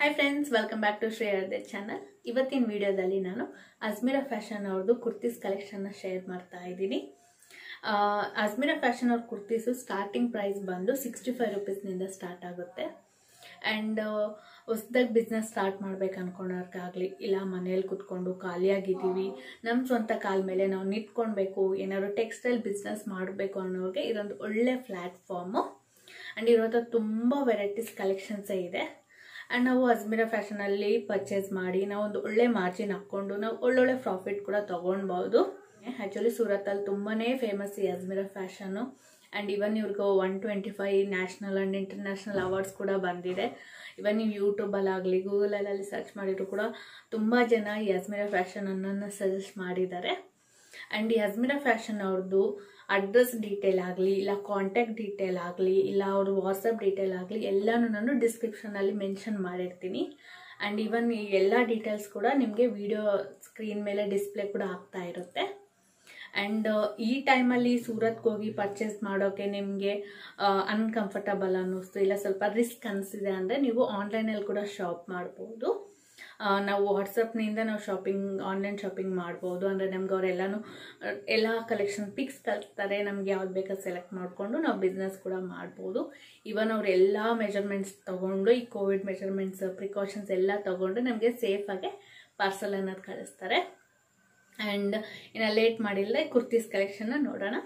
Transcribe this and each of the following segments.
hi friends welcome back to ಶ್ರೇಯರ್ದೆ channel ಇವತ್ತಿನ ವಿಡಿಯೋದಲ್ಲಿ ನಾನು ಅಜ್ಮೀರಾ ಫ್ಯಾಷನ್ ಅವ್ರದ್ದು ಕುರ್ತೀಸ್ ಕಲೆಕ್ಷನ್ನ ಶೇರ್ ಮಾಡ್ತಾ ಇದ್ದೀನಿ ಅಜ್ಮೀರಾ ಫ್ಯಾಷನ್ ಅವ್ರ ಕುರ್ತೀಸು ಸ್ಟಾರ್ಟಿಂಗ್ ಪ್ರೈಸ್ ಬಂದು ಸಿಕ್ಸ್ಟಿ ಫೈವ್ ರುಪೀಸ್ನಿಂದ ಸ್ಟಾರ್ಟ್ ಆಗುತ್ತೆ ಆ್ಯಂಡ್ ಹೊಸ್ದಾಗಿ ಬಿಸ್ನೆಸ್ ಸ್ಟಾರ್ಟ್ ಮಾಡ್ಬೇಕು ಅನ್ಕೊಳೋರ್ಗಾಗಲಿ ಇಲ್ಲ ಮನೇಲಿ ಕುತ್ಕೊಂಡು ಖಾಲಿಯಾಗಿದ್ದೀವಿ ನಮ್ಮ ಸ್ವಂತ ಕಾಲ ಮೇಲೆ ನಾವು ನಿಂತ್ಕೊಳ್ಬೇಕು ಏನಾದ್ರು ಟೆಕ್ಸ್ಟೈಲ್ ಬಿಸ್ನೆಸ್ ಮಾಡಬೇಕು ಅನ್ನೋರಿಗೆ ಇದೊಂದು ಒಳ್ಳೆ ಪ್ಲ್ಯಾಟ್ಫಾರ್ಮು ಆ್ಯಂಡ್ ಇರೋದ್ರ ತುಂಬ ವೆರೈಟೀಸ್ ಕಲೆಕ್ಷನ್ಸೇ ಇದೆ ಆ್ಯಂಡ್ ನಾವು ಅಜ್ಮೀರಾ ಫ್ಯಾಷನಲ್ಲಿ ಪರ್ಚೇಸ್ ಮಾಡಿ ನಾವು ಒಂದು ಒಳ್ಳೆ ಮಾರ್ಜಿನ್ ಹಾಕ್ಕೊಂಡು ನಾವು ಒಳ್ಳೊಳ್ಳೆ ಪ್ರಾಫಿಟ್ ಕೂಡ ತೊಗೊಳ್ಬೋದು ಆ್ಯಕ್ಚುಲಿ ಸೂರತ್ತಲ್ಲಿ ತುಂಬಾ ಫೇಮಸ್ ಈ ಅಜ್ಮೀರ ಫ್ಯಾಷನು ಆ್ಯಂಡ್ ಇವನ್ ಇವ್ರಿಗೆ one twenty five national and international awards ಕೂಡ ಬಂದಿದೆ ಇವನ್ ನೀವು ಯೂಟ್ಯೂಬಲ್ಲಾಗಲಿ ಗೂಗಲಲ್ಲಿ ಸರ್ಚ್ ಮಾಡಿದ್ರು ಕೂಡ ತುಂಬ ಜನ ಈ ಫ್ಯಾಷನ್ ಫ್ಯಾಷನನ್ನು ಸಜೆಸ್ಟ್ ಮಾಡಿದ್ದಾರೆ ಆ್ಯಂಡ್ ಈ ಅಜ್ಮೀರಾ ಫ್ಯಾಷನ್ ಅವ್ರದ್ದು ಅಡ್ರೆಸ್ ಡೀಟೇಲ್ ಆಗಲಿ ಇಲ್ಲ ಕಾಂಟ್ಯಾಕ್ಟ್ ಡೀಟೇಲ್ ಆಗಲಿ ಇಲ್ಲ ಅವ್ರ ವಾಟ್ಸಪ್ ಡೀಟೇಲ್ ಆಗಲಿ ಎಲ್ಲನೂ ನಾನು ಡಿಸ್ಕ್ರಿಪ್ಷನಲ್ಲಿ ಮೆನ್ಷನ್ ಮಾಡಿರ್ತೀನಿ ಆ್ಯಂಡ್ ಈವನ್ ಈ ಎಲ್ಲ ಡೀಟೇಲ್ಸ್ ಕೂಡ ನಿಮಗೆ ವಿಡಿಯೋ ಸ್ಕ್ರೀನ್ ಮೇಲೆ ಡಿಸ್ಪ್ಲೇ ಕೂಡ ಆಗ್ತಾ ಇರುತ್ತೆ ಆ್ಯಂಡ್ ಈ ಟೈಮಲ್ಲಿ ಸೂರತ್ಗೆ ಹೋಗಿ ಪರ್ಚೇಸ್ ಮಾಡೋಕ್ಕೆ ನಿಮಗೆ ಅನ್ಕಂಫರ್ಟಬಲ್ ಅನ್ನಿಸ್ತು ಇಲ್ಲ ಸ್ವಲ್ಪ ರಿಸ್ಕ್ ಅನಿಸಿದೆ ಅಂದರೆ ನೀವು ಆನ್ಲೈನಲ್ಲಿ ಕೂಡ ಶಾಪ್ ಮಾಡ್ಬೋದು ನಾವು ವಾಟ್ಸಪ್ನಿಂದ ನಾವು ಶಾಪಿಂಗ್ ಆನ್ಲೈನ್ ಶಾಪಿಂಗ್ ಮಾಡ್ಬೋದು ಅಂದರೆ ನಮ್ಗೆ ಅವರೆಲ್ಲನೂ ಎಲ್ಲ ಕಲೆಕ್ಷನ್ ಪಿಕ್ಸ್ ತರ್ತಾರೆ ನಮ್ಗೆ ಯಾವ್ದು ಬೇಕಾದ ಸೆಲೆಕ್ಟ್ ಮಾಡಿಕೊಂಡು ನಾವು ಬಿಸ್ನೆಸ್ ಕೂಡ ಮಾಡ್ಬೋದು ಇವನ್ ಅವ್ರು ಎಲ್ಲ ಮೆಜರ್ಮೆಂಟ್ಸ್ ತೊಗೊಂಡು ಈ ಕೋವಿಡ್ ಮೆಜರ್ಮೆಂಟ್ಸ್ ಪ್ರಿಕಾಷನ್ಸ್ ಎಲ್ಲ ತೊಗೊಂಡು ನಮಗೆ ಸೇಫಾಗೆ ಪಾರ್ಸಲ್ ಅನ್ನೋದು ಕಳಿಸ್ತಾರೆ ಆ್ಯಂಡ್ ಇನ್ನು ಲೇಟ್ ಮಾಡಿಲ್ಲ ಕುರ್ತೀಸ್ ಕಲೆಕ್ಷನ್ನ ನೋಡೋಣ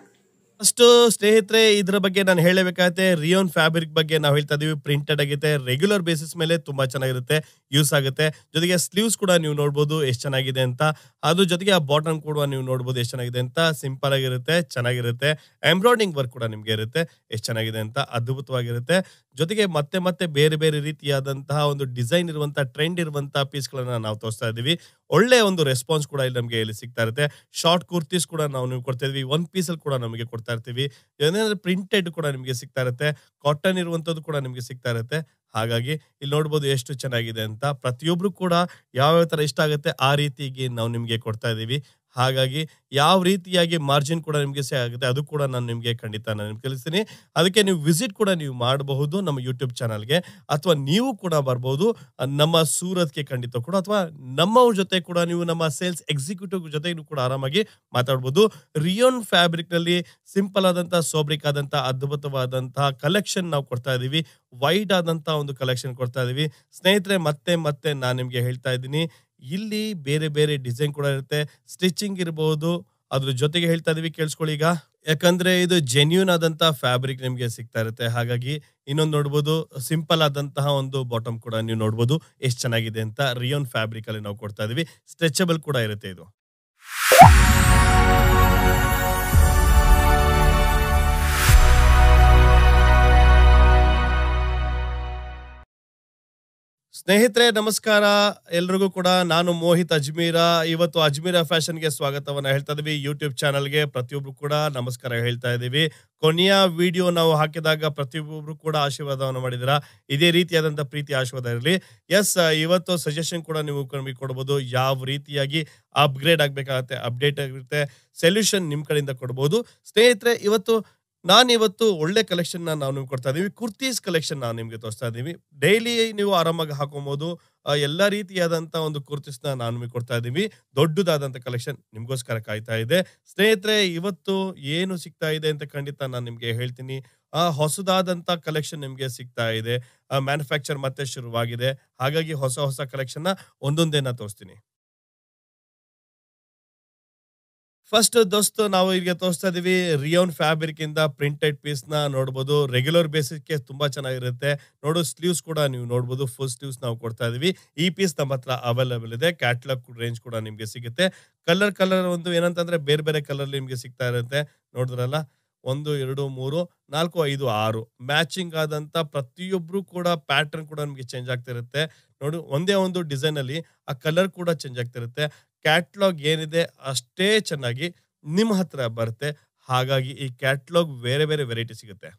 ಫಸ್ಟ್ ಸ್ನೇಹಿತರೆ ಇದರ ಬಗ್ಗೆ ನಾನು ಹೇಳಬೇಕಾಗತ್ತೆ ರಿಯೋನ್ ಫ್ಯಾಬ್ರಿಕ್ ಬಗ್ಗೆ ನಾವು ಹೇಳ್ತಾ ಇದೀವಿ ಪ್ರಿಂಟೆಡ್ ಆಗಿದೆ ರೆಗ್ಯುಲರ್ ಬೇಸಿಸ್ ಮೇಲೆ ತುಂಬಾ ಚೆನ್ನಾಗಿರುತ್ತೆ ಯೂಸ್ ಆಗುತ್ತೆ ಜೊತೆಗೆ ಸ್ಲೀವ್ಸ್ ಕೂಡ ನೀವು ನೋಡ್ಬೋದು ಎಷ್ಟು ಚೆನ್ನಾಗಿದೆ ಅಂತ ಅದ್ರ ಜೊತೆಗೆ ಆ ಬಾಟನ್ ಕೂಡ ನೀವು ನೋಡ್ಬೋದು ಎಷ್ಟು ಚೆನ್ನಾಗಿದೆ ಅಂತ ಸಿಂಪಲ್ ಆಗಿರುತ್ತೆ ಚೆನ್ನಾಗಿರುತ್ತೆ ಎಂಬ್ರಾಯ್ಡಿಂಗ್ ವರ್ಕ್ ಕೂಡ ನಿಮಗೆ ಇರುತ್ತೆ ಎಷ್ಟು ಚೆನ್ನಾಗಿದೆ ಅಂತ ಅದ್ಭುತವಾಗಿರುತ್ತೆ ಜೊತೆಗೆ ಮತ್ತೆ ಮತ್ತೆ ಬೇರೆ ಬೇರೆ ರೀತಿಯಾದಂತಹ ಒಂದು ಡಿಸೈನ್ ಇರುವಂತಹ ಟ್ರೆಂಡ್ ಇರುವಂತಹ ಪೀಸ್ಗಳನ್ನ ನಾವು ತೋರಿಸ್ತಾ ಇದ್ದೀವಿ ಒಳ್ಳೆ ಒಂದು ರೆಸ್ಪಾನ್ಸ್ ಕೂಡ ಇಲ್ಲಿ ನಮಗೆ ಇಲ್ಲಿ ಸಿಗ್ತಾ ಇರುತ್ತೆ ಶಾರ್ಟ್ ಕುರ್ತೀಸ್ ಕೂಡ ನಾವು ನಿಮ್ಗೆ ಕೊಡ್ತಾ ಇದ್ವಿ ಒನ್ ಪೀಸಲ್ಲಿ ಕೂಡ ನಮಗೆ ಕೊಡ್ತಾ ಇರ್ತೀವಿ ಏನಂದ್ರೆ ಪ್ರಿಂಟೆಡ್ ಕೂಡ ನಿಮಗೆ ಸಿಗ್ತಾ ಇರುತ್ತೆ ಕಾಟನ್ ಇರುವಂಥದ್ದು ಕೂಡ ನಿಮಗೆ ಸಿಗ್ತಾ ಇರುತ್ತೆ ಹಾಗಾಗಿ ಇಲ್ಲಿ ನೋಡ್ಬೋದು ಎಷ್ಟು ಚೆನ್ನಾಗಿದೆ ಅಂತ ಪ್ರತಿಯೊಬ್ರು ಕೂಡ ಯಾವ್ಯಾವ ತರ ಇಷ್ಟ ಆಗುತ್ತೆ ಆ ರೀತಿಗೆ ನಾವು ನಿಮಗೆ ಕೊಡ್ತಾ ಇದ್ದೀವಿ ಹಾಗಾಗಿ ಯಾವ ರೀತಿಯಾಗಿ ಮಾರ್ಜಿನ್ ಕೂಡ ನಿಮಗೆ ಸೇ ಆಗುತ್ತೆ ಅದು ಕೂಡ ನಾನು ನಿಮಗೆ ಖಂಡಿತ ನಾನು ನಿಮ್ಗೆ ಕಲಿಸ್ತೀನಿ ಅದಕ್ಕೆ ನೀವು ವಿಸಿಟ್ ಕೂಡ ನೀವು ಮಾಡಬಹುದು ನಮ್ಮ ಯೂಟ್ಯೂಬ್ ಚಾನಲ್ಗೆ ಅಥವಾ ನೀವು ಕೂಡ ಬರ್ಬೋದು ನಮ್ಮ ಸೂರತ್ಗೆ ಖಂಡಿತ ಕೂಡ ಅಥವಾ ನಮ್ಮ ಜೊತೆ ಕೂಡ ನೀವು ನಮ್ಮ ಸೇಲ್ಸ್ ಎಕ್ಸಿಕ್ಯೂಟಿವ್ ಜೊತೆ ಕೂಡ ಆರಾಮಾಗಿ ಮಾತಾಡ್ಬೋದು ರಿಯೋನ್ ಫ್ಯಾಬ್ರಿಕ್ನಲ್ಲಿ ಸಿಂಪಲ್ ಆದಂತಹ ಸೋಬ್ರಿಕ್ ಆದಂತಹ ಅದ್ಭುತವಾದಂತಹ ಕಲೆಕ್ಷನ್ ನಾವು ಕೊಡ್ತಾ ಇದ್ದೀವಿ ವೈಡ್ ಆದಂತಹ ಒಂದು ಕಲೆಕ್ಷನ್ ಕೊಡ್ತಾ ಇದ್ದೀವಿ ಸ್ನೇಹಿತರೆ ಮತ್ತೆ ಮತ್ತೆ ನಾನು ನಿಮಗೆ ಹೇಳ್ತಾ ಇದ್ದೀನಿ ಇಲ್ಲಿ ಬೇರೆ ಬೇರೆ ಡಿಸೈನ್ ಕೂಡ ಇರುತ್ತೆ ಸ್ಟಿಚಿಂಗ್ ಇರಬಹುದು ಅದ್ರ ಜೊತೆಗೆ ಹೇಳ್ತಾ ಇದೀವಿ ಕೇಳಿಸ್ಕೊಳ್ಳಿ ಈಗ ಯಾಕಂದ್ರೆ ಇದು ಜೆನ್ಯೂನ್ ಆದಂತಹ ಫ್ಯಾಬ್ರಿಕ್ ನಿಮಗೆ ಸಿಗ್ತಾ ಇರುತ್ತೆ ಹಾಗಾಗಿ ಇನ್ನೊಂದು ನೋಡ್ಬೋದು ಸಿಂಪಲ್ ಆದಂತಹ ಒಂದು ಬಾಟಮ್ ಕೂಡ ನೀವು ನೋಡ್ಬೋದು ಎಷ್ಟು ಚೆನ್ನಾಗಿದೆ ಅಂತ ರಿಯೋನ್ ಫ್ಯಾಬ್ರಿಕ್ ಅಲ್ಲಿ ನಾವು ಕೊಡ್ತಾ ಇದೀವಿ ಸ್ಟ್ರೆಚಬಲ್ ಕೂಡ ಇರುತ್ತೆ ಇದು ಸ್ನೇಹಿತರೆ ನಮಸ್ಕಾರ ಎಲ್ರಿಗೂ ಕೂಡ ನಾನು ಮೋಹಿತ್ ಅಜ್ಮೀರ ಇವತ್ತು ಅಜ್ಮೀರ ಫ್ಯಾಷನ್ಗೆ ಸ್ವಾಗತವನ್ನು ಹೇಳ್ತಾ ಇದೀವಿ ಯೂಟ್ಯೂಬ್ ಚಾನಲ್ಗೆ ಪ್ರತಿಯೊಬ್ರು ಕೂಡ ನಮಸ್ಕಾರ ಹೇಳ್ತಾ ಇದ್ದೀವಿ ಕೊನೆಯ ವಿಡಿಯೋ ನಾವು ಹಾಕಿದಾಗ ಪ್ರತಿಯೊಬ್ಬರು ಕೂಡ ಆಶೀರ್ವಾದವನ್ನು ಮಾಡಿದಿರ ಇದೇ ರೀತಿಯಾದಂಥ ಪ್ರೀತಿ ಆಶೀರ್ವಾದ ಇರಲಿ ಎಸ್ ಇವತ್ತು ಸಜೆಷನ್ ಕೂಡ ನೀವು ನಮಗೆ ಕೊಡ್ಬೋದು ಯಾವ ರೀತಿಯಾಗಿ ಅಪ್ಗ್ರೇಡ್ ಆಗಬೇಕಾಗತ್ತೆ ಅಪ್ಡೇಟ್ ಆಗಿರುತ್ತೆ ಸೊಲ್ಯೂಷನ್ ನಿಮ್ಮ ಕಡೆಯಿಂದ ಕೊಡ್ಬೋದು ಸ್ನೇಹಿತರೆ ಇವತ್ತು ನಾನು ಇವತ್ತು ಒಳ್ಳೆ ಕಲೆಕ್ಷನ್ ನಾವು ನಿಮ್ಗೆ ಕೊಡ್ತಾ ಇದ್ದೀವಿ ಕುರ್ತೀಸ್ ಕಲೆಕ್ಷನ್ ನಾವು ನಿಮಗೆ ತೋರಿಸ್ತಾ ಇದ್ದೀವಿ ಡೈಲಿ ನೀವು ಆರಾಮಾಗಿ ಹಾಕೊಬಹುದು ಎಲ್ಲ ರೀತಿಯಾದಂಥ ಒಂದು ಕುರ್ತೀಸ್ನ ನಾನು ನಿಮಗೆ ಕೊಡ್ತಾ ಇದ್ದೀವಿ ದೊಡ್ಡದಾದಂತ ಕಲೆಕ್ಷನ್ ನಿಮಗೋಸ್ಕರ ಕಾಯ್ತಾ ಇದೆ ಸ್ನೇಹಿತರೆ ಇವತ್ತು ಏನು ಸಿಗ್ತಾ ಇದೆ ಅಂತ ಖಂಡಿತ ನಾನು ನಿಮಗೆ ಹೇಳ್ತೀನಿ ಆ ಹೊಸದಾದಂಥ ಕಲೆಕ್ಷನ್ ನಿಮಗೆ ಸಿಗ್ತಾ ಇದೆ ಮ್ಯಾನುಫ್ಯಾಕ್ಚರ್ ಮತ್ತೆ ಶುರುವಾಗಿದೆ ಹಾಗಾಗಿ ಹೊಸ ಹೊಸ ಕಲೆಕ್ಷನ್ನ ಒಂದೊಂದೇನ ತೋರಿಸ್ತೀನಿ ಫಸ್ಟ್ ದೋಸ್ತು ನಾವು ಈಗ ತೋರಿಸ್ತಾ ಇದೀವಿ ರಿಯೋನ್ ಫ್ಯಾಬ್ರಿಕ್ ಇಂದ ಪ್ರಿಂಟೆಡ್ ಪೀಸ್ ನ ನೋಡಬಹುದು ರೆಗ್ಯುಲರ್ ಗೆ ತುಂಬಾ ಚೆನ್ನಾಗಿರುತ್ತೆ ನೋಡು ಸ್ಲೀವ್ಸ್ ಕೂಡ ನೀವು ನೋಡಬಹುದು ಫುಲ್ ಸ್ಲೀವ್ಸ್ ನಾವು ಕೊಡ್ತಾ ಇದೀವಿ ಈ ಪೀಸ್ ನಮ್ಮ ಹತ್ರ ಅವೈಲೇಬಲ್ ಇದೆ ಕ್ಯಾಟ್ಲಾಗ್ ರೇಂಜ್ ಕೂಡ ನಿಮ್ಗೆ ಸಿಗುತ್ತೆ ಕಲರ್ ಕಲರ್ ಒಂದು ಏನಂತಂದ್ರೆ ಬೇರೆ ಬೇರೆ ಕಲರ್ ನಿಮ್ಗೆ ಸಿಗ್ತಾ ಇರುತ್ತೆ ನೋಡಿದ್ರಲ್ಲ ಒಂದು ಎರಡು ಮೂರು ನಾಲ್ಕು ಐದು ಆರು ಮ್ಯಾಚಿಂಗ್ ಆದಂತ ಪ್ರತಿಯೊಬ್ರು ಕೂಡ ಪ್ಯಾಟರ್ನ್ ಕೂಡ ನಿಮಗೆ ಚೇಂಜ್ ಆಗ್ತಿರುತ್ತೆ ನೋಡಿ ಒಂದೇ ಒಂದು ಡಿಸೈನ್ ಅಲ್ಲಿ ಆ ಕಲರ್ ಕೂಡ ಚೇಂಜ್ ಆಗ್ತಿರುತ್ತೆ ಕ್ಯಾಟ್ಲಾಗ್ ಏನಿದೆ ಅಷ್ಟೇ ಚೆನ್ನಾಗಿ ನಿಮ್ಮ ಹತ್ರ ಬರುತ್ತೆ ಹಾಗಾಗಿ ಈ ಕ್ಯಾಟ್ಲಾಗ್ ಬೇರೆ ಬೇರೆ ವೆರೈಟಿ ಸಿಗುತ್ತೆ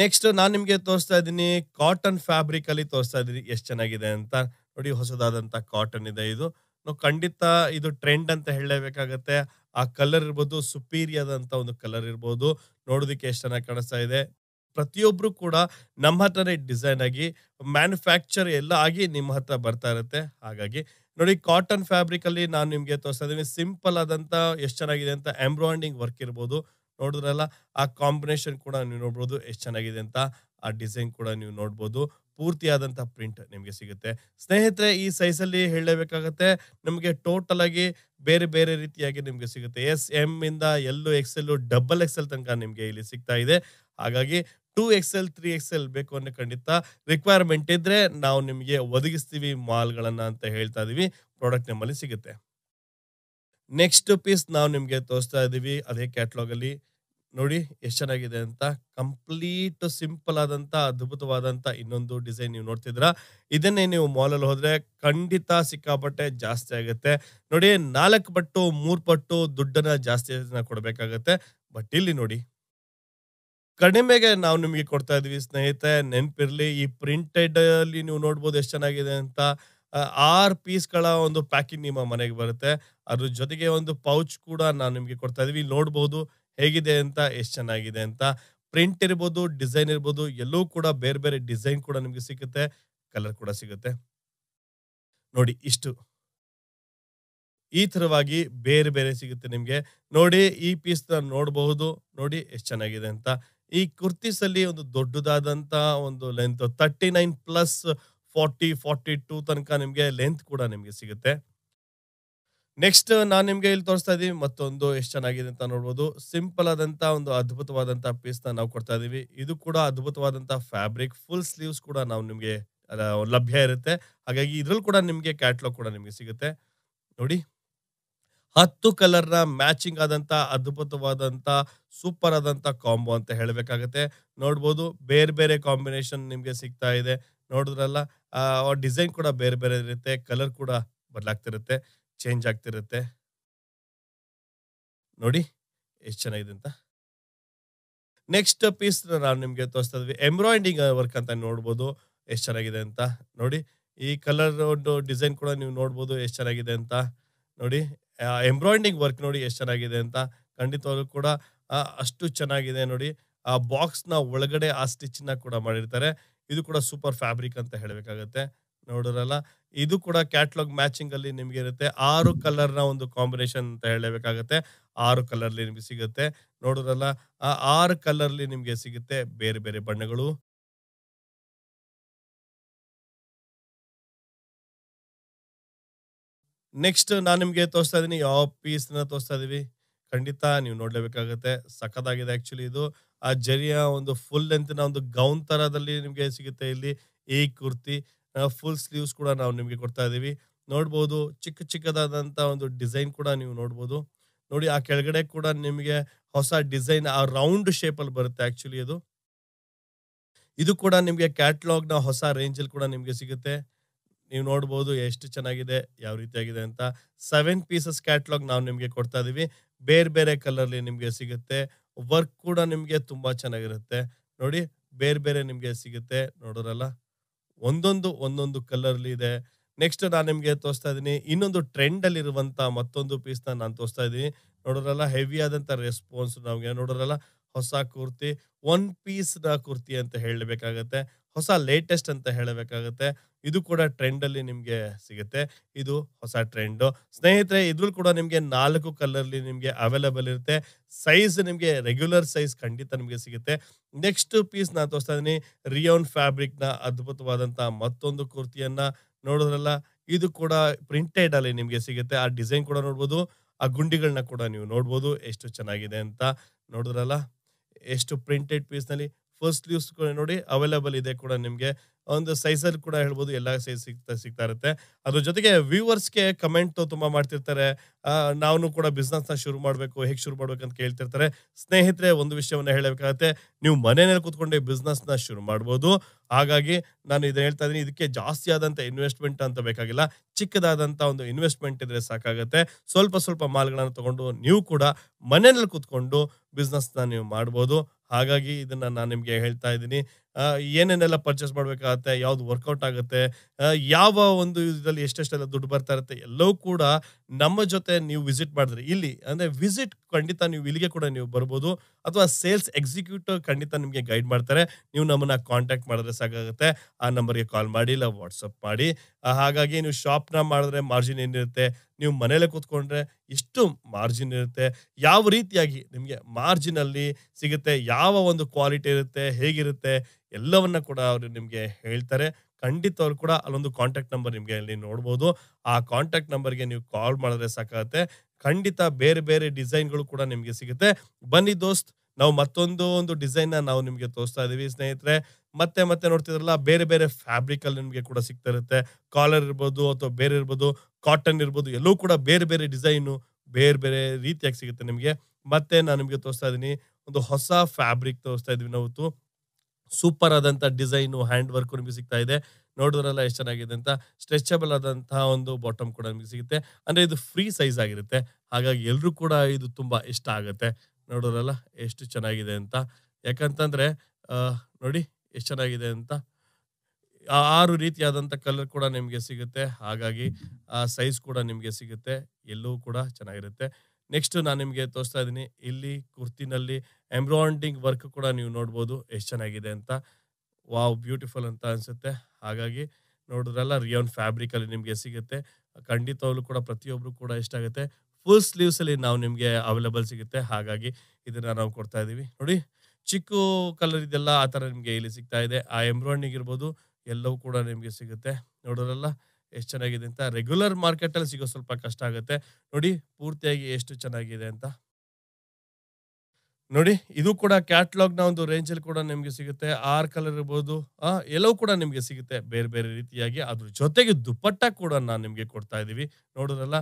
ನೆಕ್ಸ್ಟ್ ನಾನು ನಿಮಗೆ ತೋರಿಸ್ತಾ ಇದ್ದೀನಿ ಕಾಟನ್ ಫ್ಯಾಬ್ರಿಕ್ ಅಲ್ಲಿ ತೋರಿಸ್ತಾ ಇದ್ದೀನಿ ಎಷ್ಟು ಚೆನ್ನಾಗಿದೆ ಅಂತ ನೋಡಿ ಹೊಸದಾದಂಥ ಕಾಟನ್ ಇದೆ ಇದು ನಾವು ಖಂಡಿತ ಇದು ಟ್ರೆಂಡ್ ಅಂತ ಹೇಳಲೇಬೇಕಾಗತ್ತೆ ಆ ಕಲರ್ ಇರ್ಬೋದು ಸುಪೀರಿಯಾದಂಥ ಒಂದು ಕಲರ್ ಇರ್ಬೋದು ನೋಡೋದಕ್ಕೆ ಎಷ್ಟು ಚೆನ್ನಾಗಿ ಕಾಣಿಸ್ತಾ ಇದೆ ಪ್ರತಿಯೊಬ್ಬರು ಕೂಡ ನಮ್ಮ ಹತ್ರನೇ ಡಿಸೈನ್ ಆಗಿ ಮ್ಯಾನುಫ್ಯಾಕ್ಚರ್ ಎಲ್ಲ ಆಗಿ ನಿಮ್ಮ ಹತ್ರ ಬರ್ತಾ ಇರುತ್ತೆ ಹಾಗಾಗಿ ನೋಡಿ ಕಾಟನ್ ಫ್ಯಾಬ್ರಿಕ್ ಅಲ್ಲಿ ನಾನು ನಿಮಗೆ ತೋರಿಸ್ತಾ ಸಿಂಪಲ್ ಆದಂತ ಎಷ್ಟು ಚೆನ್ನಾಗಿದೆ ಅಂತ ಎಂಬ್ರಾಯ್ಡಿಂಗ್ ವರ್ಕ್ ಇರ್ಬೋದು ನೋಡಿದ್ರಲ್ಲ ಆ ಕಾಂಬಿನೇಷನ್ ಕೂಡ ನೀವು ನೋಡ್ಬೋದು ಎಷ್ಟು ಚೆನ್ನಾಗಿದೆ ಅಂತ ಆ ಡಿಸೈನ್ ಕೂಡ ನೀವು ನೋಡ್ಬೋದು ಪೂರ್ತಿಯಾದಂಥ ಪ್ರಿಂಟ್ ನಿಮಗೆ ಸಿಗುತ್ತೆ ಸ್ನೇಹಿತರೆ ಈ ಸೈಜಲ್ಲಿ ಹೇಳಲೇಬೇಕಾಗತ್ತೆ ನಮಗೆ ಟೋಟಲ್ ಆಗಿ ಬೇರೆ ಬೇರೆ ರೀತಿಯಾಗಿ ನಿಮಗೆ ಸಿಗುತ್ತೆ ಎಸ್ ಎಮ್ ಇಂದ ಎಲ್ಲು ಎಲ್ಲು ಡಬಲ್ ಎಕ್ಸ್ ಎಲ್ ತನಕ ನಿಮಗೆ ಇಲ್ಲಿ ಸಿಗ್ತಾ ಇದೆ ಹಾಗಾಗಿ two L three X L ಬೇಕು ಅನ್ನೋ ಖಂಡಿತ ರಿಕ್ವೈರ್ಮೆಂಟ್ ಇದ್ರೆ ನಾವು ನಿಮಗೆ ಒದಗಿಸ್ತೀವಿ ಮಾಲ್ಗಳನ್ನು ಅಂತ ಹೇಳ್ತಾ ಇದೀವಿ ಪ್ರಾಡಕ್ಟ್ ನಿಮ್ಮಲ್ಲಿ ಸಿಗುತ್ತೆ ನೆಕ್ಸ್ಟ್ ಪೀಸ್ ನಾವು ನಿಮಗೆ ತೋರಿಸ್ತಾ ಇದ್ದೀವಿ ಅದೇ ಕ್ಯಾಟ್ಲಾಗಲ್ಲಿ ನೋಡಿ ಎಷ್ಟು ಚೆನ್ನಾಗಿದೆ ಅಂತ ಕಂಪ್ಲೀಟ್ ಸಿಂಪಲ್ ಆದಂತ ಅದ್ಭುತವಾದಂತ ಇನ್ನೊಂದು ಡಿಸೈನ್ ನೀವು ನೋಡ್ತಿದ್ರ ಇದನ್ನೇ ನೀವು ಮಾಲಲ್ಲಿ ಹೋದ್ರೆ ಖಂಡಿತ ಸಿಕ್ಕಾಪಟ್ಟೆ ಜಾಸ್ತಿ ಆಗುತ್ತೆ ನೋಡಿ ನಾಲ್ಕು ಪಟ್ಟು ಮೂರು ಪಟ್ಟು ದುಡ್ಡನ್ನ ಜಾಸ್ತಿ ಕೊಡಬೇಕಾಗುತ್ತೆ ಬಟ್ ಇಲ್ಲಿ ನೋಡಿ ಕಡಿಮೆಗೆ ನಾವು ನಿಮಗೆ ಕೊಡ್ತಾ ಇದೀವಿ ಸ್ನೇಹಿತೆ ನೆನಪಿರ್ಲಿ ಈ ಪ್ರಿಂಟೆಡ್ ಅಲ್ಲಿ ನೀವು ನೋಡ್ಬೋದು ಎಷ್ಟು ಚೆನ್ನಾಗಿದೆ ಅಂತ ಆರ್ ಪೀಸ್ಗಳ ಒಂದು ಪ್ಯಾಕಿಂಗ್ ನಿಮ್ಮ ಮನೆಗೆ ಬರುತ್ತೆ ಅದ್ರ ಜೊತೆಗೆ ಒಂದು ಪೌಚ್ ಕೂಡ ನಾವು ನಿಮಗೆ ಕೊಡ್ತಾ ಇದೀವಿ ನೋಡ್ಬೋದು ಹೇಗಿದೆ ಅಂತ ಎಷ್ಟು ಚೆನ್ನಾಗಿದೆ ಅಂತ ಪ್ರಿಂಟ್ ಇರ್ಬೋದು ಡಿಸೈನ್ ಇರ್ಬೋದು ಎಲ್ಲೂ ಕೂಡ ಬೇರೆ ಬೇರೆ ಡಿಸೈನ್ ಕೂಡ ನಿಮಗೆ ಸಿಗುತ್ತೆ ಕಲರ್ ಕೂಡ ಸಿಗುತ್ತೆ ನೋಡಿ ಇಷ್ಟು ಈ ತರವಾಗಿ ಬೇರೆ ಬೇರೆ ಸಿಗುತ್ತೆ ನಿಮಗೆ ನೋಡಿ ಈ ಪೀಸ್ ನೋಡಬಹುದು ನೋಡಿ ಎಷ್ಟು ಚೆನ್ನಾಗಿದೆ ಅಂತ ಈ ಕುರ್ತೀಸ್ ಅಲ್ಲಿ ಒಂದು ದೊಡ್ಡದಾದಂತ ಒಂದು length thirty nine plus forty forty two ತನಕ ನಿಮಗೆ ಲೆಂತ್ ಕೂಡ ನಿಮಗೆ ಸಿಗುತ್ತೆ ನೆಕ್ಸ್ಟ್ ನಾನು ನಿಮಗೆ ಇಲ್ಲಿ ತೋರಿಸ್ತಾ ಇದೀವಿ ಮತ್ತೊಂದು ಎಷ್ಟು ಚೆನ್ನಾಗಿದೆ ಅಂತ ನೋಡ್ಬೋದು ಸಿಂಪಲ್ ಆದಂತ ಒಂದು ಅದ್ಭುತವಾದಂತ ಪೀಸ್ ನಾವು ಕೊಡ್ತಾ ಇದೀವಿ ಇದು ಕೂಡ ಅದ್ಭುತವಾದಂತಹ ಫ್ಯಾಬ್ರಿಕ್ ಫುಲ್ ಸ್ಲೀವ್ಸ್ ಕೂಡ ನಾವು ನಿಮಗೆ ಲಭ್ಯ ಇರುತ್ತೆ ಹಾಗಾಗಿ ಇದ್ರಲ್ಲಿ ಕೂಡ ನಿಮಗೆ ಕ್ಯಾಟ್ಲಾಗ್ ಕೂಡ ನಿಮಗೆ ಸಿಗುತ್ತೆ ನೋಡಿ ಹತ್ತು ಕಲರ್ನ ಮ್ಯಾಚಿಂಗ್ ಆದಂಥ ಅದ್ಭುತವಾದಂಥ ಸೂಪರ್ ಆದಂಥ ಕಾಂಬೋ ಅಂತ ಹೇಳಬೇಕಾಗತ್ತೆ ನೋಡ್ಬೋದು ಬೇರೆ ಬೇರೆ ಕಾಂಬಿನೇಷನ್ ನಿಮಗೆ ಸಿಗ್ತಾ ಇದೆ ನೋಡಿದ್ರಲ್ಲ ಡಿಸೈನ್ ಕೂಡ ಬೇರೆ ಬೇರೆ ಇರುತ್ತೆ ಕಲರ್ ಕೂಡ ಬದಲಾಗ್ತಿರುತ್ತೆ ಚೇಂಜ್ ಆಗ್ತಿರುತ್ತೆ ನೋಡಿ ಎಷ್ಟು ಚೆನ್ನಾಗಿದೆ ಅಂತ ನೆಕ್ಸ್ಟ್ ಪೀಸ್ ನಾವು ನಿಮಗೆ ತೋರಿಸ್ತಾ ಇದ್ವಿ ಎಂಬ್ರಾಯ್ಡಿಂಗ್ ವರ್ಕ್ ಅಂತ ನೋಡ್ಬೋದು ಎಷ್ಟು ಚೆನ್ನಾಗಿದೆ ಅಂತ ನೋಡಿ ಈ ಕಲರ್ ಡಿಸೈನ್ ಕೂಡ ನೀವು ನೋಡ್ಬೋದು ಎಷ್ಟು ಚೆನ್ನಾಗಿದೆ ಅಂತ ನೋಡಿ ಎಂಬ್ರಾಯ್ಡಿಂಗ್ ವರ್ಕ್ ನೋಡಿ ಎಷ್ಟು ಚೆನ್ನಾಗಿದೆ ಅಂತ ಖಂಡಿತವಾಗ್ಲೂ ಕೂಡ ಅಷ್ಟು ಚೆನ್ನಾಗಿದೆ ನೋಡಿ ಆ ಬಾಕ್ಸ್ನ ಒಳಗಡೆ ಆ ಸ್ಟಿಚ್ನ ಕೂಡ ಮಾಡಿರ್ತಾರೆ ಇದು ಕೂಡ ಸೂಪರ್ ಫ್ಯಾಬ್ರಿಕ್ ಅಂತ ಹೇಳಬೇಕಾಗತ್ತೆ ನೋಡಿರಲ್ಲ ಇದು ಕೂಡ ಕ್ಯಾಟ್ಲಾಗ್ ಮ್ಯಾಚಿಂಗ್ ಅಲ್ಲಿ ನಿಮ್ಗೆ ಇರುತ್ತೆ ಆರು ಕಲರ್ನ ಒಂದು ಕಾಂಬಿನೇಷನ್ ಅಂತ ಹೇಳಬೇಕಾಗತ್ತೆ ಆರು ಕಲರ್ಲಿ ನಿಮ್ಗೆ ಸಿಗುತ್ತೆ ನೋಡಿದ್ರಲ್ಲ ಆ ಆರು ಕಲರ್ಲಿ ನಿಮಗೆ ಸಿಗುತ್ತೆ ಬೇರೆ ಬೇರೆ ಬಣ್ಣಗಳು ನೆಕ್ಸ್ಟ್ ನಾನು ನಿಮಗೆ ತೋರಿಸ್ತಾ ಇದ್ದೀನಿ ಯಾವ ಪೀಸ್ನ ತೋರಿಸ್ತಾ ಇದೀವಿ ಖಂಡಿತ ನೀವು ನೋಡ್ಲೇಬೇಕಾಗತ್ತೆ ಸಖತ್ತಾಗಿದೆ ಆಕ್ಚುಲಿ ಇದು ಆ ಜರಿಯ ಒಂದು ಫುಲ್ ಲೆಂತ್ನ ಒಂದು ಗೌನ್ ತರದಲ್ಲಿ ನಿಮಗೆ ಸಿಗುತ್ತೆ ಇಲ್ಲಿ ಈ ಕುರ್ತಿ ಫುಲ್ ಸ್ಲೀವ್ಸ್ ಕೂಡ ನಾವು ನಿಮಗೆ ಕೊಡ್ತಾ ಇದೀವಿ ನೋಡ್ಬೋದು ಚಿಕ್ಕ ಚಿಕ್ಕದಾದಂಥ ಒಂದು ಡಿಸೈನ್ ಕೂಡ ನೀವು ನೋಡ್ಬೋದು ನೋಡಿ ಆ ಕೆಳಗಡೆ ಕೂಡ ನಿಮಗೆ ಹೊಸ ಡಿಸೈನ್ ಆ ರೌಂಡ್ ಶೇಪಲ್ಲಿ ಬರುತ್ತೆ ಆ್ಯಕ್ಚುಲಿ ಅದು ಇದು ಕೂಡ ನಿಮಗೆ ಕ್ಯಾಟ್ಲಾಗ್ನ ಹೊಸ ರೇಂಜಲ್ಲಿ ಕೂಡ ನಿಮಗೆ ಸಿಗುತ್ತೆ ನೀವು ನೋಡ್ಬೋದು ಎಷ್ಟು ಚೆನ್ನಾಗಿದೆ ಯಾವ ರೀತಿಯಾಗಿದೆ ಅಂತ ಸೆವೆನ್ ಪೀಸಸ್ ಕ್ಯಾಟ್ಲಾಗ್ ನಾವು ನಿಮಗೆ ಕೊಡ್ತಾ ಇದೀವಿ ಬೇರೆ ಬೇರೆ ಕಲರ್ಲಿ ನಿಮಗೆ ಸಿಗುತ್ತೆ ವರ್ಕ್ ಕೂಡ ನಿಮಗೆ ತುಂಬ ಚೆನ್ನಾಗಿರುತ್ತೆ ನೋಡಿ ಬೇರೆ ಬೇರೆ ನಿಮಗೆ ಸಿಗುತ್ತೆ ನೋಡೋರಲ್ಲ ಒಂದೊಂದು ಒಂದೊಂದು ಕಲರ್ಲಿ ಇದೆ ನೆಕ್ಸ್ಟ್ ನಾನು ನಿಮಗೆ ತೋರಿಸ್ತಾ ಇದ್ದೀನಿ ಇನ್ನೊಂದು ಟ್ರೆಂಡಲ್ಲಿರುವಂಥ ಮತ್ತೊಂದು ಪೀಸ್ನ ನಾನು ತೋರಿಸ್ತಾ ಇದ್ದೀನಿ ನೋಡೋರಲ್ಲ ಹೆವಿ ಆದಂಥ ರೆಸ್ಪಾನ್ಸ್ ನಮಗೆ ನೋಡೋರಲ್ಲ ಹೊಸ ಕುರ್ತಿ ಒನ್ ಪೀಸ್ನ ಕುರ್ತಿ ಅಂತ ಹೇಳಬೇಕಾಗತ್ತೆ ಹೊಸ ಲೇಟೆಸ್ಟ್ ಅಂತ ಹೇಳಬೇಕಾಗುತ್ತೆ ಇದು ಕೂಡ ಟ್ರೆಂಡ್ ಅಲ್ಲಿ ನಿಮಗೆ ಸಿಗುತ್ತೆ ಇದು ಹೊಸ ಟ್ರೆಂಡ್ ಸ್ನೇಹಿತರೆ ಇದ್ರಲ್ಲಿ ಕೂಡ ನಿಮಗೆ ನಾಲ್ಕು ಕಲರ್ ನಿಮಗೆ ಅವೈಲೇಬಲ್ ಇರುತ್ತೆ ಸೈಜ್ ನಿಮಗೆ ರೆಗ್ಯುಲರ್ ಸೈಜ್ ಖಂಡಿತ ನಿಮಗೆ ಸಿಗುತ್ತೆ ನೆಕ್ಸ್ಟ್ ಪೀಸ್ ನಾನು ತೋರಿಸ್ತಾ ಇದ್ದೀನಿ ರಿಯೋನ್ ಫ್ಯಾಬ್ರಿಕ್ ನ ಅದ್ಭುತವಾದಂತ ಮತ್ತೊಂದು ಕುರ್ತಿಯನ್ನ ನೋಡಿದ್ರಲ್ಲ ಇದು ಕೂಡ ಪ್ರಿಂಟೆಡ್ ಅಲ್ಲಿ ನಿಮಗೆ ಸಿಗುತ್ತೆ ಆ ಡಿಸೈನ್ ಕೂಡ ನೋಡ್ಬೋದು ಆ ಗುಂಡಿಗಳನ್ನ ಕೂಡ ನೀವು ನೋಡ್ಬೋದು ಎಷ್ಟು ಚೆನ್ನಾಗಿದೆ ಅಂತ ನೋಡಿದ್ರಲ್ಲ ಎಷ್ಟು ಪ್ರಿಂಟೆಡ್ ಪೀಸ್ನಲ್ಲಿ ಫಸ್ಟ್ ಕೂಡ ನೋಡಿ ಅವೈಲೇಬಲ್ ಇದೆ ಕೂಡ ನಿಮಗೆ ಒಂದು ಸೈಜಲ್ಲಿ ಕೂಡ ಹೇಳ್ಬೋದು ಎಲ್ಲ ಸೈಜ್ ಸಿಗ್ತಾ ಸಿಗ್ತಾ ಇರುತ್ತೆ ಅದ್ರ ಜೊತೆಗೆ ವ್ಯೂವರ್ಸ್ಗೆ ಕಮೆಂಟ್ ತುಂಬಾ ಮಾಡ್ತಿರ್ತಾರೆ ನಾವು ಕೂಡ ಬಿಸ್ನೆಸ್ನ ಶುರು ಮಾಡಬೇಕು ಹೇಗೆ ಶುರು ಮಾಡಬೇಕು ಅಂತ ಕೇಳ್ತಿರ್ತಾರೆ ಸ್ನೇಹಿತರೆ ಒಂದು ವಿಷಯವನ್ನು ಹೇಳಬೇಕಾಗತ್ತೆ ನೀವು ಮನೆಯಲ್ಲಿ ಕೂತ್ಕೊಂಡು ಬಿಸ್ನೆಸ್ನ ಶುರು ಮಾಡ್ಬೋದು ಹಾಗಾಗಿ ನಾನು ಇದನ್ನ ಹೇಳ್ತಾ ಇದ್ದೀನಿ ಇದಕ್ಕೆ ಜಾಸ್ತಿ ಆದಂಥ ಇನ್ವೆಸ್ಟ್ಮೆಂಟ್ ಅಂತ ಬೇಕಾಗಿಲ್ಲ ಚಿಕ್ಕದಾದಂಥ ಒಂದು ಇನ್ವೆಸ್ಟ್ಮೆಂಟ್ ಇದ್ರೆ ಸಾಕಾಗುತ್ತೆ ಸ್ವಲ್ಪ ಸ್ವಲ್ಪ ಮಾಲ್ಗಳನ್ನು ತಗೊಂಡು ನೀವು ಕೂಡ ಮನೆಯಲ್ಲಿ ಕುತ್ಕೊಂಡು ಬಿಸ್ನೆಸ್ನ ನೀವು ಮಾಡ್ಬೋದು ಹಾಗಾಗಿ ಇದನ್ನ ನಾನು ನಿಮಗೆ ಹೇಳ್ತಾ ಇದ್ದೀನಿ ಏನೇನೆಲ್ಲ ಪರ್ಚೇಸ್ ಮಾಡಬೇಕಾಗತ್ತೆ ಯಾವ್ದು ವರ್ಕೌಟ್ ಆಗುತ್ತೆ ಯಾವ ಒಂದು ಇದರಲ್ಲಿ ಎಷ್ಟೆಷ್ಟೆಲ್ಲ ದುಡ್ಡು ಬರ್ತಾ ಇರುತ್ತೆ ಎಲ್ಲವೂ ಕೂಡ ನಮ್ಮ ಜೊತೆ ನೀವು ವಿಸಿಟ್ ಮಾಡಿದ್ರೆ ಇಲ್ಲಿ ಅಂದರೆ ವಿಸಿಟ್ ಖಂಡಿತ ನೀವು ಇಲ್ಲಿಗೆ ಕೂಡ ನೀವು ಬರ್ಬೋದು ಅಥವಾ ಸೇಲ್ಸ್ ಎಕ್ಸಿಕ್ಯೂಟಿವ್ ಖಂಡಿತ ನಿಮಗೆ ಗೈಡ್ ಮಾಡ್ತಾರೆ ನೀವು ನಮ್ಮನ್ನು ಕಾಂಟ್ಯಾಕ್ಟ್ ಮಾಡಿದ್ರೆ ಸಾಕಾಗುತ್ತೆ ಆ ನಂಬರ್ಗೆ ಕಾಲ್ ಮಾಡಿ ಇಲ್ಲ ವಾಟ್ಸಪ್ ಮಾಡಿ ಹಾಗಾಗಿ ನೀವು ಶಾಪ್ನ ಮಾಡಿದ್ರೆ ಮಾರ್ಜಿನ್ ಏನಿರುತ್ತೆ ನೀವು ಮನೇಲೆ ಕೂತ್ಕೊಂಡ್ರೆ ಎಷ್ಟು ಮಾರ್ಜಿನ್ ಇರುತ್ತೆ ಯಾವ ರೀತಿಯಾಗಿ ನಿಮಗೆ ಮಾರ್ಜಿನಲ್ಲಿ ಸಿಗುತ್ತೆ ಯಾವ ಒಂದು ಕ್ವಾಲಿಟಿ ಇರುತ್ತೆ ಹೇಗಿರುತ್ತೆ ಎಲ್ಲವನ್ನ ಕೂಡ ಅವರು ನಿಮಗೆ ಹೇಳ್ತಾರೆ ಖಂಡಿತ ಅವ್ರು ಕೂಡ ಅಲ್ಲೊಂದು ಕಾಂಟ್ಯಾಕ್ಟ್ ನಂಬರ್ ನಿಮಗೆ ಅಲ್ಲಿ ನೋಡ್ಬೋದು ಆ ಕಾಂಟ್ಯಾಕ್ಟ್ ನಂಬರ್ಗೆ ನೀವು ಕಾಲ್ ಮಾಡಿದ್ರೆ ಸಾಕಾಗುತ್ತೆ ಖಂಡಿತ ಬೇರೆ ಬೇರೆ ಡಿಸೈನ್ಗಳು ಕೂಡ ನಿಮಗೆ ಸಿಗುತ್ತೆ ಬನ್ನಿ ದೋಸ್ತ್ ನಾವು ಮತ್ತೊಂದು ಒಂದು ಡಿಸೈನ್ನ ನಾವು ನಿಮಗೆ ತೋರಿಸ್ತಾ ಇದೀವಿ ಸ್ನೇಹಿತರೆ ಮತ್ತೆ ಮತ್ತೆ ನೋಡ್ತಿದ್ರಲ್ಲ ಬೇರೆ ಬೇರೆ ಫ್ಯಾಬ್ರಿಕ್ ಅಲ್ಲಿ ನಿಮಗೆ ಕೂಡ ಸಿಗ್ತಾ ಇರುತ್ತೆ ಕಾಲರ್ ಇರ್ಬೋದು ಅಥವಾ ಬೇರೆ ಇರ್ಬೋದು ಕಾಟನ್ ಇರ್ಬೋದು ಎಲ್ಲೂ ಕೂಡ ಬೇರೆ ಬೇರೆ ಡಿಸೈನು ಬೇರೆ ಬೇರೆ ರೀತಿಯಾಗಿ ಸಿಗುತ್ತೆ ನಿಮಗೆ ಮತ್ತೆ ನಾನು ನಿಮಗೆ ತೋರಿಸ್ತಾ ಇದ್ದೀನಿ ಒಂದು ಹೊಸ ಫ್ಯಾಬ್ರಿಕ್ ತೋರಿಸ್ತಾ ಇದೀವಿ ನಾವು ಸೂಪರ್ ಆದಂತ ಡಿಸೈನು ಹ್ಯಾಂಡ್ ವರ್ಕ್ ನಿಮಗೆ ಸಿಗ್ತಾ ಇದೆ ನೋಡಿದ್ರಲ್ಲ ಎಷ್ಟು ಚೆನ್ನಾಗಿದೆ ಅಂತ ಸ್ಟ್ರೆಚಬಲ್ ಆದಂತಹ ಒಂದು ಬಾಟಮ್ ಕೂಡ ನಿಮಗೆ ಸಿಗುತ್ತೆ ಅಂದ್ರೆ ಇದು ಫ್ರೀ ಸೈಜ್ ಆಗಿರುತ್ತೆ ಹಾಗಾಗಿ ಎಲ್ಲರೂ ಕೂಡ ಇದು ತುಂಬಾ ಇಷ್ಟ ಆಗುತ್ತೆ ನೋಡಿದ್ರಲ್ಲ ಎಷ್ಟು ಚೆನ್ನಾಗಿದೆ ಅಂತ ಯಾಕಂತಂದ್ರೆ ನೋಡಿ ಎಷ್ಟು ಚೆನ್ನಾಗಿದೆ ಅಂತ ಆರು ರೀತಿಯಾದಂಥ ಕಲರ್ ಕೂಡ ನಿಮಗೆ ಸಿಗುತ್ತೆ ಹಾಗಾಗಿ ಆ ಸೈಜ್ ಕೂಡ ನಿಮಗೆ ಸಿಗುತ್ತೆ ಎಲ್ಲವೂ ಕೂಡ ಚೆನ್ನಾಗಿರುತ್ತೆ ನೆಕ್ಸ್ಟ್ ನಾನು ನಿಮಗೆ ತೋರಿಸ್ತಾ ಇದ್ದೀನಿ ಇಲ್ಲಿ ಕುರ್ತಿನಲ್ಲಿ ಎಂಬ್ರಾಯ್ಡಿಂಗ್ ವರ್ಕ್ ಕೂಡ ನೀವು ನೋಡ್ಬೋದು ಎಷ್ಟು ಚೆನ್ನಾಗಿದೆ ಅಂತ ವಾವ್ ಬ್ಯೂಟಿಫುಲ್ ಅಂತ ಅನಿಸುತ್ತೆ ಹಾಗಾಗಿ ನೋಡಿದ್ರಲ್ಲ ರಿಯೋನ್ ಫ್ಯಾಬ್ರಿಕಲ್ಲಿ ನಿಮಗೆ ಸಿಗುತ್ತೆ ಖಂಡಿತವಾಗ್ಲೂ ಕೂಡ ಪ್ರತಿಯೊಬ್ಬರು ಕೂಡ ಆಗುತ್ತೆ ಫುಲ್ ಸ್ಲೀವ್ಸಲ್ಲಿ ನಾವು ನಿಮಗೆ ಅವೈಲೇಬಲ್ ಸಿಗುತ್ತೆ ಹಾಗಾಗಿ ಇದನ್ನು ನಾವು ಕೊಡ್ತಾ ಇದ್ದೀವಿ ನೋಡಿ ಚಿಕ್ಕ ಕಲರ್ ಇದೆಲ್ಲ ಆ ಥರ ನಿಮಗೆ ಇಲ್ಲಿ ಸಿಗ್ತಾ ಇದೆ ಆ ಎಂಬ್ರಾಯ್ಡಿಂಗ್ ಇರ್ಬೋದು ಎಲ್ಲವೂ ಕೂಡ ನಿಮಗೆ ಸಿಗುತ್ತೆ ನೋಡಿದ್ರಲ್ಲ ಎಷ್ಟು ಚೆನ್ನಾಗಿದೆ ಅಂತ ರೆಗ್ಯುಲರ್ ಮಾರ್ಕೆಟಲ್ಲಿ ಸಿಗೋ ಸ್ವಲ್ಪ ಕಷ್ಟ ಆಗುತ್ತೆ ನೋಡಿ ಪೂರ್ತಿಯಾಗಿ ಎಷ್ಟು ಚೆನ್ನಾಗಿದೆ ಅಂತ ನೋಡಿ ಇದು ಕೂಡ ಕ್ಯಾಟ್ಲಾಗ್ನ ಒಂದು ರೇಂಜಲ್ಲಿ ಕೂಡ ನಿಮಗೆ ಸಿಗುತ್ತೆ ಆರ್ ಕಲರ್ ಇರ್ಬೋದು ಎಲ್ಲವೂ ಕೂಡ ನಿಮಗೆ ಸಿಗುತ್ತೆ ಬೇರೆ ಬೇರೆ ರೀತಿಯಾಗಿ ಅದ್ರ ಜೊತೆಗೆ ದುಪ್ಪಟ್ಟ ಕೂಡ ನಾನು ನಿಮಗೆ ಕೊಡ್ತಾ ಇದ್ದೀವಿ ನೋಡೋದಲ್ಲ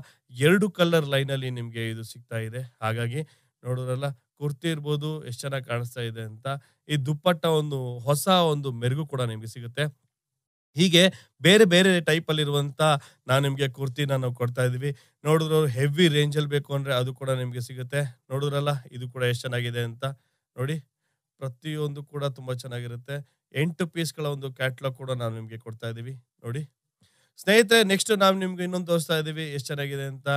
ಎರಡು ಕಲರ್ ಲೈನಲ್ಲಿ ನಿಮಗೆ ಇದು ಸಿಗ್ತಾ ಇದೆ ಹಾಗಾಗಿ ನೋಡೋದಲ್ಲ ಕುರ್ತಿ ಇರ್ಬೋದು ಎಷ್ಟು ಚೆನ್ನಾಗಿ ಕಾಣಿಸ್ತಾ ಇದೆ ಅಂತ ಈ ದುಪ್ಪಟ್ಟ ಒಂದು ಹೊಸ ಒಂದು ಮೆರುಗು ಕೂಡ ನಿಮಗೆ ಸಿಗುತ್ತೆ ಹೀಗೆ ಬೇರೆ ಬೇರೆ ಟೈಪ್ ಇರುವಂತ ನಾನು ನಿಮಗೆ ಕುರ್ತಿನ ನಾವು ಕೊಡ್ತಾ ಇದೀವಿ ನೋಡಿದ್ರು ಹೆವಿ ರೇಂಜ್ ಅಲ್ಲಿ ಬೇಕು ಅಂದ್ರೆ ಅದು ಕೂಡ ನಿಮಗೆ ಸಿಗುತ್ತೆ ನೋಡಿದ್ರಲ್ಲ ಇದು ಕೂಡ ಎಷ್ಟು ಚೆನ್ನಾಗಿದೆ ಅಂತ ನೋಡಿ ಪ್ರತಿಯೊಂದು ಕೂಡ ತುಂಬಾ ಚೆನ್ನಾಗಿರುತ್ತೆ ಎಂಟು ಪೀಸ್ಗಳ ಒಂದು ಕ್ಯಾಟ್ಲಾಗ್ ಕೂಡ ನಾವು ನಿಮಗೆ ಕೊಡ್ತಾ ಇದೀವಿ ನೋಡಿ ಸ್ನೇಹಿತರೆ ನೆಕ್ಸ್ಟ್ ನಾವು ನಿಮ್ಗೆ ಇನ್ನೊಂದು ತೋರಿಸ್ತಾ ಇದೀವಿ ಎಷ್ಟು ಚೆನ್ನಾಗಿದೆ ಅಂತ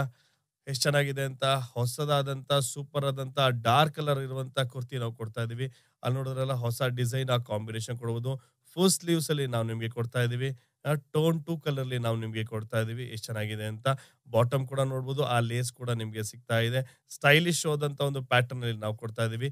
ಎಷ್ಟು ಚೆನ್ನಾಗಿದೆ ಅಂತ ಹೊಸದಾದಂಥ ಸೂಪರ್ ಆದಂಥ ಡಾರ್ಕ್ ಕಲರ್ ಇರುವಂಥ ಕುರ್ತಿ ನಾವು ಕೊಡ್ತಾ ಇದೀವಿ ಅಲ್ಲಿ ನೋಡಿದ್ರೆಲ್ಲ ಹೊಸ ಡಿಸೈನ್ ಆ ಕಾಂಬಿನೇಷನ್ ಕೊಡ್ಬೋದು ಫಸ್ಟ್ ಲೀವ್ಸ್ ಅಲ್ಲಿ ನಾವು ನಿಮಗೆ ಕೊಡ್ತಾ ಇದೀವಿ ಟೋನ್ ಟೂ ಕಲರ್ ನಾವು ನಿಮಗೆ ಕೊಡ್ತಾ ಇದೀವಿ ಎಷ್ಟು ಚೆನ್ನಾಗಿದೆ ಅಂತ ಬಾಟಮ್ ಕೂಡ ನೋಡ್ಬೋದು ಆ ಲೇಸ್ ಕೂಡ ನಿಮಗೆ ಸಿಗ್ತಾ ಇದೆ ಸ್ಟೈಲಿಶ್ ಹೋದಂತ ಒಂದು ಪ್ಯಾಟರ್ನ್ ಅಲ್ಲಿ ನಾವು ಕೊಡ್ತಾ ಇದೀವಿ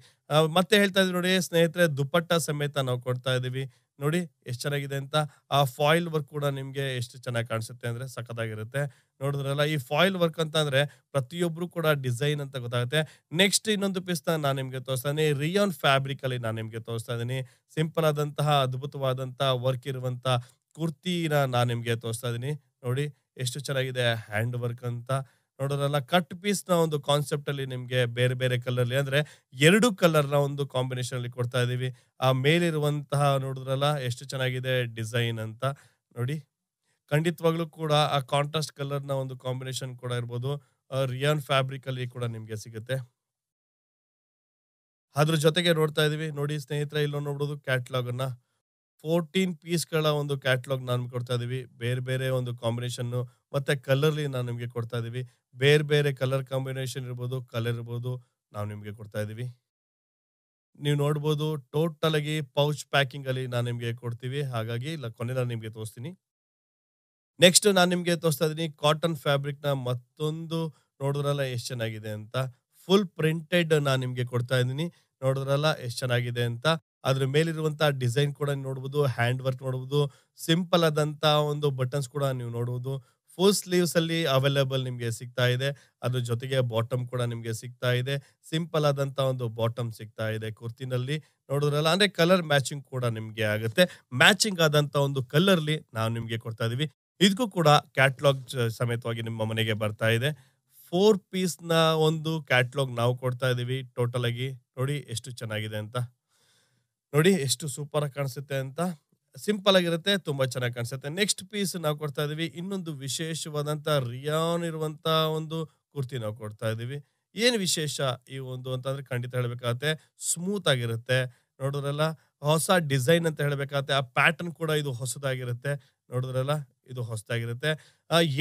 ಮತ್ತೆ ಹೇಳ್ತಾ ಇದೀವಿ ನೋಡಿ ಸ್ನೇಹಿತರೆ ದುಪ್ಪಟ್ಟ ಸಮೇತ ನಾವು ಕೊಡ್ತಾ ಇದೀವಿ ನೋಡಿ ಎಷ್ಟು ಚೆನ್ನಾಗಿದೆ ಅಂತ ಆ ಫಾಯಿಲ್ ವರ್ಕ್ ಕೂಡ ನಿಮಗೆ ಎಷ್ಟು ಚೆನ್ನಾಗಿ ಕಾಣಿಸುತ್ತೆ ಅಂದ್ರೆ ಸಖತ್ತಾಗಿರುತ್ತೆ ನೋಡಿದ್ರಲ್ಲ ಈ ಫಾಯಿಲ್ ವರ್ಕ್ ಅಂತ ಅಂದ್ರೆ ಪ್ರತಿಯೊಬ್ರು ಕೂಡ ಡಿಸೈನ್ ಅಂತ ಗೊತ್ತಾಗುತ್ತೆ ನೆಕ್ಸ್ಟ್ ಇನ್ನೊಂದು ಪೀಸ್ ನಾನು ನಿಮ್ಗೆ ತೋರಿಸ್ತಾ ಇದೀನಿ ರಿಯಾನ್ ಫ್ಯಾಬ್ರಿಕ್ ಅಲ್ಲಿ ನಾನು ನಿಮ್ಗೆ ತೋರಿಸ್ತಾ ಇದೀನಿ ಸಿಂಪಲ್ ಆದಂತಹ ಅದ್ಭುತವಾದಂತಹ ವರ್ಕ್ ಇರುವಂತಹ ಕುರ್ತಿನ ನಾನು ನಿಮ್ಗೆ ತೋರಿಸ್ತಾ ಇದೀನಿ ನೋಡಿ ಎಷ್ಟು ಚೆನ್ನಾಗಿದೆ ಹ್ಯಾಂಡ್ ವರ್ಕ್ ಅಂತ ನೋಡೋದ್ರಲ್ಲ ಕಟ್ ಪೀಸ್ ನ ಒಂದು ಕಾನ್ಸೆಪ್ಟ್ ಅಲ್ಲಿ ನಿಮ್ಗೆ ಬೇರೆ ಬೇರೆ ಕಲರ್ ಅಂದ್ರೆ ಎರಡು ಕಲರ್ ನ ಒಂದು ಕಾಂಬಿನೇಷನ್ ಅಲ್ಲಿ ಕೊಡ್ತಾ ಇದೀವಿ ಆ ಮೇಲಿರುವಂತಹ ನೋಡಿದ್ರಲ್ಲ ಎಷ್ಟು ಚೆನ್ನಾಗಿದೆ ಡಿಸೈನ್ ಅಂತ ನೋಡಿ ಖಂಡಿತವಾಗ್ಲೂ ಕೂಡ ಆ ಕಾಂಟ್ರಾಸ್ಟ್ ಕಲರ್ನ ಒಂದು ಕಾಂಬಿನೇಷನ್ ಕೂಡ ಇರ್ಬೋದು ರಿಯನ್ ಫ್ಯಾಬ್ರಿಕ್ ಅಲ್ಲಿ ಕೂಡ ನಿಮಗೆ ಸಿಗುತ್ತೆ ಅದ್ರ ಜೊತೆಗೆ ನೋಡ್ತಾ ಇದೀವಿ ನೋಡಿ ಸ್ನೇಹಿತರೆ ಇಲ್ಲೋ ನೋಡ್ಬೋದು ಕ್ಯಾಟ್ಲಾಗ್ ಅನ್ನ ಫೋರ್ಟೀನ್ ಪೀಸ್ಗಳ ಒಂದು ಕ್ಯಾಟ್ಲಾಗ್ ನಾನು ಕೊಡ್ತಾ ಇದೀವಿ ಬೇರೆ ಬೇರೆ ಒಂದು ಕಾಂಬಿನೇಷನ್ ಮತ್ತೆ ಕಲರ್ಲಿ ನಾನು ನಿಮಗೆ ಕೊಡ್ತಾ ಇದೀವಿ ಬೇರೆ ಬೇರೆ ಕಲರ್ ಕಾಂಬಿನೇಷನ್ ಇರ್ಬೋದು ಕಲರ್ ಇರ್ಬೋದು ನಾವು ನಿಮಗೆ ಕೊಡ್ತಾ ಇದೀವಿ ನೀವು ನೋಡ್ಬೋದು ಟೋಟಲ್ ಆಗಿ ಪೌಚ್ ಪ್ಯಾಕಿಂಗ್ ಅಲ್ಲಿ ನಾನು ನಿಮಗೆ ಕೊಡ್ತೀವಿ ಹಾಗಾಗಿ ಇಲ್ಲ ನಾನು ನಿಮಗೆ ತೋರಿಸ್ತೀನಿ ನೆಕ್ಸ್ಟ್ ನಾನು ನಿಮಗೆ ತೋರಿಸ್ತಾ ಇದ್ದೀನಿ ಕಾಟನ್ ಫ್ಯಾಬ್ರಿಕ್ನ ಮತ್ತೊಂದು ನೋಡಿದ್ರಲ್ಲ ಎಷ್ಟು ಚೆನ್ನಾಗಿದೆ ಅಂತ ಫುಲ್ ಪ್ರಿಂಟೆಡ್ ನಾನು ನಿಮಗೆ ಕೊಡ್ತಾ ಇದ್ದೀನಿ ನೋಡಿದ್ರಲ್ಲ ಎಷ್ಟು ಚೆನ್ನಾಗಿದೆ ಅಂತ ಅದ್ರ ಮೇಲಿರುವಂಥ ಡಿಸೈನ್ ಕೂಡ ನೋಡ್ಬೋದು ಹ್ಯಾಂಡ್ ವರ್ಕ್ ನೋಡ್ಬೋದು ಸಿಂಪಲ್ ಆದಂತ ಒಂದು ಬಟನ್ಸ್ ಕೂಡ ನೀವು ನೋಡ್ಬೋದು ಫುಲ್ ಸ್ಲೀವ್ಸ್ ಅಲ್ಲಿ ಅವೈಲೇಬಲ್ ನಿಮಗೆ ಸಿಗ್ತಾ ಇದೆ ಅದ್ರ ಜೊತೆಗೆ ಬಾಟಮ್ ಕೂಡ ನಿಮಗೆ ಸಿಗ್ತಾ ಇದೆ ಸಿಂಪಲ್ ಆದಂತ ಒಂದು ಬಾಟಮ್ ಸಿಗ್ತಾ ಇದೆ ಕುರ್ತಿನಲ್ಲಿ ನೋಡಿದ್ರಲ್ಲ ಅಂದ್ರೆ ಕಲರ್ ಮ್ಯಾಚಿಂಗ್ ಕೂಡ ನಿಮಗೆ ಆಗುತ್ತೆ ಮ್ಯಾಚಿಂಗ್ ಆದಂತ ಒಂದು ಕಲರ್ಲಿ ನಾವು ನಿಮಗೆ ಕೊಡ್ತಾ ಇದೀವಿ ಇದಕ್ಕೂ ಕೂಡ ಕ್ಯಾಟ್ಲಾಗ್ ಸಮೇತವಾಗಿ ನಿಮ್ಮ ಮನೆಗೆ ಬರ್ತಾ ಇದೆ ಫೋರ್ ಪೀಸ್ ನ ಒಂದು ಕ್ಯಾಟ್ಲಾಗ್ ನಾವು ಕೊಡ್ತಾ ಇದೀವಿ ಟೋಟಲ್ ಆಗಿ ನೋಡಿ ಎಷ್ಟು ಚೆನ್ನಾಗಿದೆ ಅಂತ ನೋಡಿ ಎಷ್ಟು ಸೂಪರ್ ಆಗಿ ಕಾಣಿಸುತ್ತೆ ಅಂತ ಸಿಂಪಲ್ ಆಗಿರುತ್ತೆ ತುಂಬಾ ಚೆನ್ನಾಗಿ ಕಾಣಿಸುತ್ತೆ ನೆಕ್ಸ್ಟ್ ಪೀಸ್ ನಾವು ಕೊಡ್ತಾ ಇದೀವಿ ಇನ್ನೊಂದು ವಿಶೇಷವಾದಂತ ರಿಯಾನ್ ಇರುವಂತ ಒಂದು ಕುರ್ತಿ ನಾವು ಕೊಡ್ತಾ ಇದೀವಿ ಏನು ವಿಶೇಷ ಈ ಒಂದು ಅಂತಂದ್ರೆ ಖಂಡಿತ ಹೇಳಬೇಕಾಗತ್ತೆ ಸ್ಮೂತ್ ಆಗಿರುತ್ತೆ ನೋಡಿದ್ರಲ್ಲ ಹೊಸ ಡಿಸೈನ್ ಅಂತ ಹೇಳಬೇಕಾಗತ್ತೆ ಆ ಪ್ಯಾಟರ್ನ್ ಕೂಡ ಇದು ಹೊಸದಾಗಿರುತ್ತೆ ನೋಡಿದ್ರಲ್ಲ ಇದು ಹೊಸದಾಗಿರುತ್ತೆ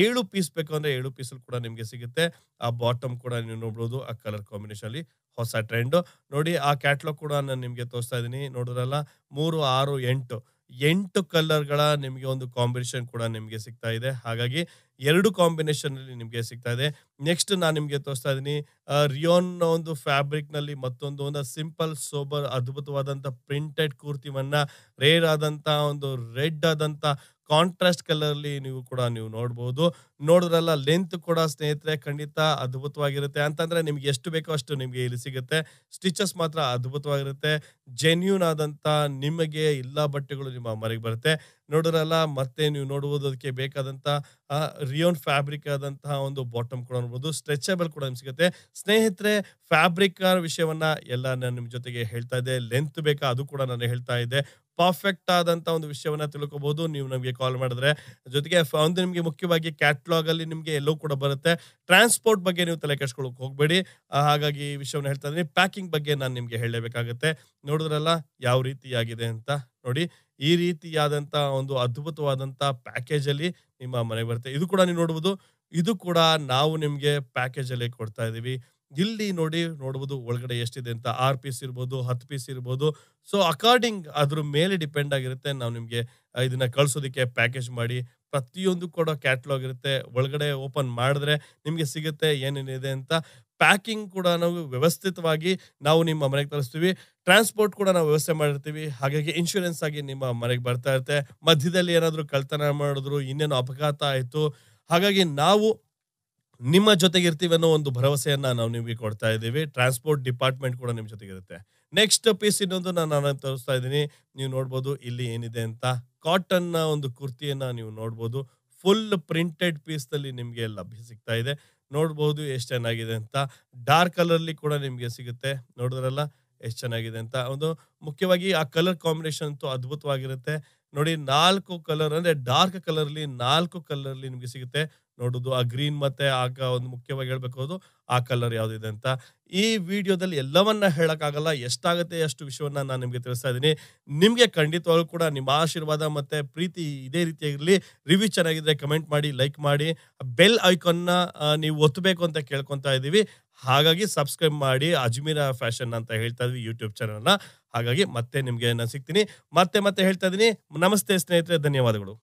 ಏಳು ಪೀಸ್ ಬೇಕು ಅಂದ್ರೆ ಏಳು ಪೀಸ್ ಕೂಡ ನಿಮಗೆ ಸಿಗುತ್ತೆ ಆ ಬಾಟಮ್ ಕೂಡ ನೀವು ನೋಡ್ಬೋದು ಆ ಕಲರ್ ಕಾಂಬಿನೇಷನ್ ಅಲ್ಲಿ ಹೊಸ ಟ್ರೆಂಡ್ ನೋಡಿ ಆ ಕ್ಯಾಟ್ಲಾಗ್ ಕೂಡ ನಾನು ನಿಮಗೆ ತೋರಿಸ್ತಾ ಇದ್ದೀನಿ ನೋಡಿದ್ರಲ್ಲ ಮೂರು ಆರು ಎಂಟು ಎಂಟು ಕಲರ್ಗಳ ನಿಮಗೆ ಒಂದು ಕಾಂಬಿನೇಷನ್ ಕೂಡ ನಿಮಗೆ ಸಿಗ್ತಾ ಇದೆ ಹಾಗಾಗಿ ಎರಡು ಕಾಂಬಿನೇಷನಲ್ಲಿ ನಿಮಗೆ ಸಿಗ್ತಾ ಇದೆ ನೆಕ್ಸ್ಟ್ ನಾನು ನಿಮಗೆ ತೋರಿಸ್ತಾ ಇದ್ದೀನಿ ರಿಯೋನ್ನ ಒಂದು ಫ್ಯಾಬ್ರಿಕ್ನಲ್ಲಿ ಮತ್ತೊಂದು ಒಂದು ಸಿಂಪಲ್ ಸೋಬರ್ ಅದ್ಭುತವಾದಂಥ ಪ್ರಿಂಟೆಡ್ ಕುರ್ತಿವನ್ನ ರೇರ್ ಆದಂಥ ಒಂದು ರೆಡ್ ಆದಂಥ ಕಾಂಟ್ರಾಸ್ಟ್ ಕಲರ್ಲಿ ನೀವು ಕೂಡ ನೀವು ನೋಡ್ಬೋದು ನೋಡಿದ್ರಲ್ಲ ಲೆಂತ್ ಕೂಡ ಸ್ನೇಹಿತರೆ ಖಂಡಿತ ಅದ್ಭುತವಾಗಿರುತ್ತೆ ಅಂತಂದ್ರೆ ನಿಮ್ಗೆ ಎಷ್ಟು ಬೇಕೋ ಅಷ್ಟು ನಿಮಗೆ ಇಲ್ಲಿ ಸಿಗುತ್ತೆ ಸ್ಟಿಚಸ್ ಮಾತ್ರ ಅದ್ಭುತವಾಗಿರುತ್ತೆ ಜೆನ್ಯೂನ್ ಆದಂತ ನಿಮಗೆ ಎಲ್ಲ ಬಟ್ಟೆಗಳು ನಿಮ್ಮ ಮರಿಗೆ ಬರುತ್ತೆ ನೋಡಿದ್ರಲ್ಲ ಮತ್ತೆ ನೀವು ನೋಡಬಹುದು ಅದಕ್ಕೆ ಬೇಕಾದಂತ ರಿಯೋನ್ ಫ್ಯಾಬ್ರಿಕ್ ಆದಂತಹ ಒಂದು ಬಾಟಮ್ ಕೂಡ ನೋಡ್ಬೋದು ಸ್ಟ್ರೆಚಬಲ್ ಕೂಡ ನಿಮ್ಗೆ ಸಿಗುತ್ತೆ ಸ್ನೇಹಿತರೆ ಫ್ಯಾಬ್ರಿಕ್ ವಿಷಯವನ್ನ ಎಲ್ಲ ನಾನು ನಿಮ್ಮ ಜೊತೆಗೆ ಹೇಳ್ತಾ ಇದ್ದೆ ಲೆಂತ್ ಬೇಕಾ ಅದು ಕೂಡ ನಾನು ಹೇಳ್ತಾ ಇದ್ದೆ ಪರ್ಫೆಕ್ಟ್ ಆದಂತ ಒಂದು ವಿಷಯವನ್ನ ತಿಳ್ಕೊಬಹುದು ನೀವು ನಮಗೆ ಕಾಲ್ ಮಾಡಿದ್ರೆ ಜೊತೆಗೆ ಒಂದು ನಿಮಗೆ ಮುಖ್ಯವಾಗಿ ಕ್ಯಾಟ್ಲಾಗ್ ಅಲ್ಲಿ ನಿಮಗೆ ಎಲ್ಲೋ ಕೂಡ ಬರುತ್ತೆ ಟ್ರಾನ್ಸ್ಪೋರ್ಟ್ ಬಗ್ಗೆ ನೀವು ತಲೆ ಕೆಡ್ಸ್ಕೊಳಕ್ ಹೋಗಬೇಡಿ ಹಾಗಾಗಿ ಈ ವಿಷಯವನ್ನು ಹೇಳ್ತಾ ಇದ್ದೀನಿ ಪ್ಯಾಕಿಂಗ್ ಬಗ್ಗೆ ನಾನು ನಿಮಗೆ ಹೇಳಲೇಬೇಕಾಗುತ್ತೆ ನೋಡಿದ್ರಲ್ಲ ಯಾವ ರೀತಿಯಾಗಿದೆ ಅಂತ ನೋಡಿ ಈ ರೀತಿಯಾದಂತ ಒಂದು ಅದ್ಭುತವಾದಂತ ಪ್ಯಾಕೇಜ್ ಅಲ್ಲಿ ನಿಮ್ಮ ಮನೆಗೆ ಬರುತ್ತೆ ಇದು ಕೂಡ ನೀವು ನೋಡಬಹುದು ಇದು ಕೂಡ ನಾವು ನಿಮಗೆ ಪ್ಯಾಕೇಜ್ ಅಲ್ಲಿ ಕೊಡ್ತಾ ಇದೀವಿ ಇಲ್ಲಿ ನೋಡಿ ನೋಡ್ಬೋದು ಒಳಗಡೆ ಎಷ್ಟಿದೆ ಅಂತ ಆರ್ ಪೀಸ್ ಇರ್ಬೋದು ಹತ್ತು ಪೀಸ್ ಇರ್ಬೋದು ಸೊ ಅಕಾರ್ಡಿಂಗ್ ಅದ್ರ ಮೇಲೆ ಡಿಪೆಂಡ್ ಆಗಿರುತ್ತೆ ನಾವು ನಿಮಗೆ ಇದನ್ನ ಕಳಿಸೋದಕ್ಕೆ ಪ್ಯಾಕೇಜ್ ಮಾಡಿ ಪ್ರತಿಯೊಂದು ಕೂಡ ಕ್ಯಾಟ್ಲಾಗ್ ಇರುತ್ತೆ ಒಳಗಡೆ ಓಪನ್ ಮಾಡಿದ್ರೆ ನಿಮಗೆ ಸಿಗುತ್ತೆ ಏನೇನಿದೆ ಅಂತ ಪ್ಯಾಕಿಂಗ್ ಕೂಡ ನಾವು ವ್ಯವಸ್ಥಿತವಾಗಿ ನಾವು ನಿಮ್ಮ ಮನೆಗೆ ತರಿಸ್ತೀವಿ ಟ್ರಾನ್ಸ್ಪೋರ್ಟ್ ಕೂಡ ನಾವು ವ್ಯವಸ್ಥೆ ಮಾಡಿರ್ತೀವಿ ಹಾಗಾಗಿ ಇನ್ಶೂರೆನ್ಸ್ ಆಗಿ ನಿಮ್ಮ ಮನೆಗೆ ಬರ್ತಾ ಇರುತ್ತೆ ಮಧ್ಯದಲ್ಲಿ ಏನಾದರೂ ಕಳ್ತನ ಮಾಡಿದ್ರು ಇನ್ನೇನು ಅಪಘಾತ ಆಯಿತು ಹಾಗಾಗಿ ನಾವು ನಿಮ್ಮ ಜೊತೆಗೆ ಇರ್ತೀವಿ ಅನ್ನೋ ಒಂದು ಭರವಸೆಯನ್ನ ನಾವು ನಿಮಗೆ ಕೊಡ್ತಾ ಇದ್ದೀವಿ ಟ್ರಾನ್ಸ್ಪೋರ್ಟ್ ಡಿಪಾರ್ಟ್ಮೆಂಟ್ ಕೂಡ ನಿಮ್ಮ ಇರುತ್ತೆ ನೆಕ್ಸ್ಟ್ ಪೀಸ್ ಇನ್ನೊಂದು ನಾನು ತೋರಿಸ್ತಾ ಇದ್ದೀನಿ ನೀವು ನೋಡ್ಬೋದು ಇಲ್ಲಿ ಏನಿದೆ ಅಂತ ಕಾಟನ್ನ ಒಂದು ಕುರ್ತಿಯನ್ನ ನೀವು ನೋಡ್ಬೋದು ಫುಲ್ ಪ್ರಿಂಟೆಡ್ ನಲ್ಲಿ ನಿಮಗೆ ಲಭ್ಯ ಸಿಗ್ತಾ ಇದೆ ನೋಡ್ಬೋದು ಎಷ್ಟು ಚೆನ್ನಾಗಿದೆ ಅಂತ ಡಾರ್ಕ್ ಕಲರ್ಲಿ ಕೂಡ ನಿಮಗೆ ಸಿಗುತ್ತೆ ನೋಡಿದ್ರಲ್ಲ ಎಷ್ಟು ಚೆನ್ನಾಗಿದೆ ಅಂತ ಒಂದು ಮುಖ್ಯವಾಗಿ ಆ ಕಲರ್ ಕಾಂಬಿನೇಷನ್ ಅಂತೂ ಅದ್ಭುತವಾಗಿರುತ್ತೆ ನೋಡಿ ನಾಲ್ಕು ಕಲರ್ ಅಂದ್ರೆ ಡಾರ್ಕ್ ಕಲರ್ ಅಲ್ಲಿ ನಾಲ್ಕು ಕಲರ್ ಅಲ್ಲಿ ನಿಮಗೆ ಸಿಗುತ್ತೆ ನೋಡುದು ಆ ಗ್ರೀನ್ ಮತ್ತೆ ಆಗ ಒಂದು ಮುಖ್ಯವಾಗಿ ಹೇಳ್ಬೇಕು ಆ ಕಲರ್ ಯಾವ್ದಿದೆ ಅಂತ ಈ ವಿಡಿಯೋದಲ್ಲಿ ಎಲ್ಲವನ್ನ ಹೇಳಕ್ಕಾಗಲ್ಲ ಎಷ್ಟಾಗುತ್ತೆ ಅಷ್ಟು ವಿಷಯವನ್ನ ನಾನು ನಿಮಗೆ ತಿಳಿಸ್ತಾ ಇದ್ದೀನಿ ನಿಮಗೆ ಖಂಡಿತವಾಗ್ಲೂ ಕೂಡ ನಿಮ್ಮ ಆಶೀರ್ವಾದ ಮತ್ತೆ ಪ್ರೀತಿ ಇದೇ ರೀತಿಯಾಗಿರಲಿ ರಿವ್ಯೂ ಚೆನ್ನಾಗಿದ್ರೆ ಕಮೆಂಟ್ ಮಾಡಿ ಲೈಕ್ ಮಾಡಿ ಬೆಲ್ ಐಕಾನ್ನ ನೀವು ಒತ್ತಬೇಕು ಅಂತ ಕೇಳ್ಕೊತಾ ಇದ್ದೀವಿ ಹಾಗಾಗಿ ಸಬ್ಸ್ಕ್ರೈಬ್ ಮಾಡಿ ಅಜ್ಮೀರ ಫ್ಯಾಷನ್ ಅಂತ ಹೇಳ್ತಾ ಇದ್ವಿ ಯೂಟ್ಯೂಬ್ ಚಾನಲ್ನ ಹಾಗಾಗಿ ಮತ್ತೆ ನಿಮಗೆ ನಾನು ಸಿಗ್ತೀನಿ ಮತ್ತೆ ಮತ್ತೆ ಹೇಳ್ತಾ ಇದ್ದೀನಿ ನಮಸ್ತೆ ಸ್ನೇಹಿತರೆ ಧನ್ಯವಾದಗಳು